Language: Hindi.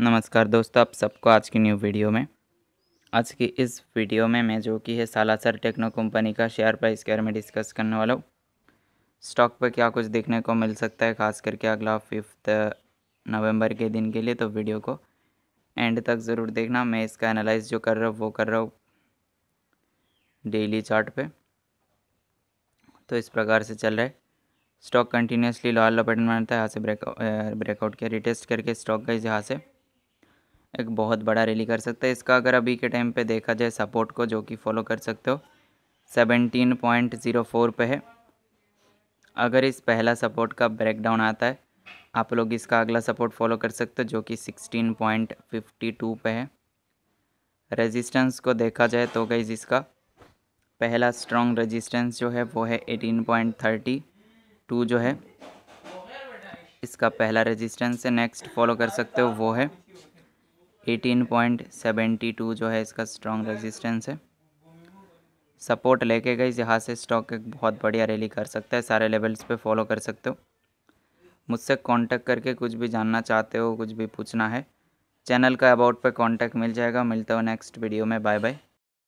नमस्कार दोस्तों आप सबको आज की न्यू वीडियो में आज की इस वीडियो में मैं जो कि है सालासर टेक्नो कंपनी का शेयर प्राइस के बारे में डिस्कस करने वाला हूँ स्टॉक पर क्या कुछ देखने को मिल सकता है खास करके अगला फिफ्थ नवंबर के दिन के लिए तो वीडियो को एंड तक ज़रूर देखना मैं इसका एनालाइज जो कर रहा हूँ वो कर रहा हूँ डेली चार्ट पे तो इस प्रकार से चल रहा है स्टॉक कंटिन्यूसली लॉल लपेटन मारता है यहाँ से ब्रेक ब्रेकआउट किया रिटेस्ट करके स्टॉक इस यहाँ से एक बहुत बड़ा रैली कर सकता है इसका अगर अभी के टाइम पे देखा जाए सपोर्ट को जो कि फॉलो कर सकते हो सेवेंटीन पॉइंट ज़ीरो फोर पे है अगर इस पहला सपोर्ट का ब्रेकडाउन आता है आप लोग इसका अगला सपोर्ट फॉलो कर सकते हो जो कि सिक्सटीन पॉइंट फिफ्टी टू पे है रेजिस्टेंस को देखा जाए तो गई इसका पहला स्ट्रॉन्ग रेजिस्टेंस जो है वो है एटीन पॉइंट थर्टी टू जो है इसका पहला रजिस्टेंस है नेक्स्ट फॉलो कर सकते हो वो है 18.72 जो है इसका स्ट्रॉन्ग रेजिस्टेंस है सपोर्ट लेके गई यहाँ से स्टॉक एक बहुत बढ़िया रैली कर सकता है सारे लेवल्स पे फॉलो कर सकते हो मुझसे कांटेक्ट करके कुछ भी जानना चाहते हो कुछ भी पूछना है चैनल का अबाउट पे कांटेक्ट मिल जाएगा मिलता हो नेक्स्ट वीडियो में बाय बाय